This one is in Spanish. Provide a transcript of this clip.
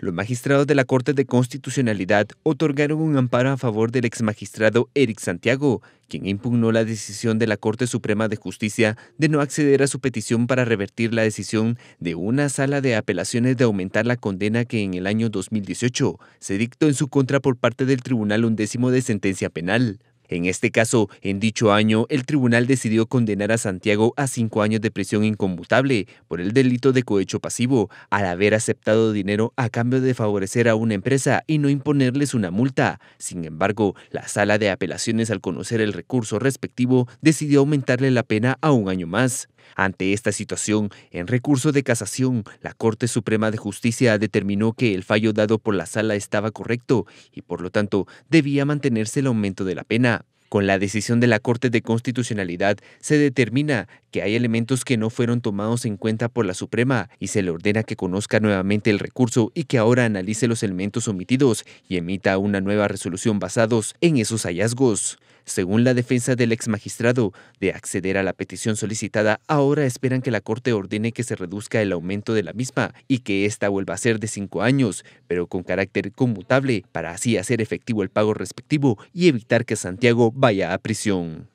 los magistrados de la Corte de Constitucionalidad otorgaron un amparo a favor del exmagistrado Eric Santiago, quien impugnó la decisión de la Corte Suprema de Justicia de no acceder a su petición para revertir la decisión de una sala de apelaciones de aumentar la condena que en el año 2018 se dictó en su contra por parte del Tribunal Undécimo de Sentencia Penal. En este caso, en dicho año, el tribunal decidió condenar a Santiago a cinco años de prisión inconmutable por el delito de cohecho pasivo, al haber aceptado dinero a cambio de favorecer a una empresa y no imponerles una multa. Sin embargo, la sala de apelaciones al conocer el recurso respectivo decidió aumentarle la pena a un año más. Ante esta situación, en recurso de casación, la Corte Suprema de Justicia determinó que el fallo dado por la sala estaba correcto y por lo tanto debía mantenerse el aumento de la pena. Con la decisión de la Corte de Constitucionalidad se determina que hay elementos que no fueron tomados en cuenta por la Suprema y se le ordena que conozca nuevamente el recurso y que ahora analice los elementos omitidos y emita una nueva resolución basados en esos hallazgos. Según la defensa del ex magistrado, de acceder a la petición solicitada, ahora esperan que la Corte ordene que se reduzca el aumento de la misma y que ésta vuelva a ser de cinco años, pero con carácter conmutable, para así hacer efectivo el pago respectivo y evitar que Santiago vaya a prisión.